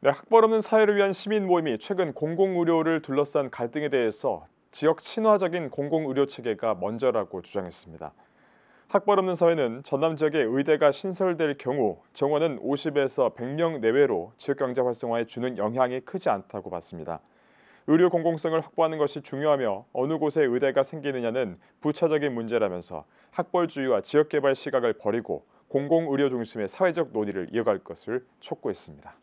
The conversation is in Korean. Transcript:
네, 학벌 없는 사회를 위한 시민 모임이 최근 공공의료를 둘러싼 갈등에 대해서 지역 친화적인 공공의료 체계가 먼저라고 주장했습니다. 학벌 없는 사회는 전남 지역에 의대가 신설될 경우 정원은 50에서 100명 내외로 지역 경제 활성화에 주는 영향이 크지 않다고 봤습니다. 의료 공공성을 확보하는 것이 중요하며 어느 곳에 의대가 생기느냐는 부차적인 문제라면서 학벌주의와 지역개발 시각을 버리고 공공의료 중심의 사회적 논의를 이어갈 것을 촉구했습니다.